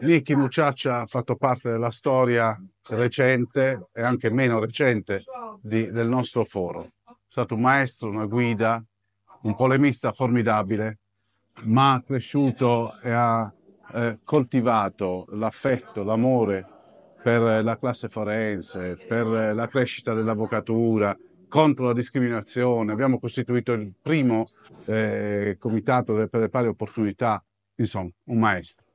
Nicky Mucciaccia ha fatto parte della storia recente e anche meno recente di, del nostro foro. È stato un maestro, una guida, un polemista formidabile, ma ha cresciuto e ha eh, coltivato l'affetto, l'amore per la classe forense, per la crescita dell'avvocatura, contro la discriminazione. Abbiamo costituito il primo eh, comitato per le pari opportunità, insomma, un maestro.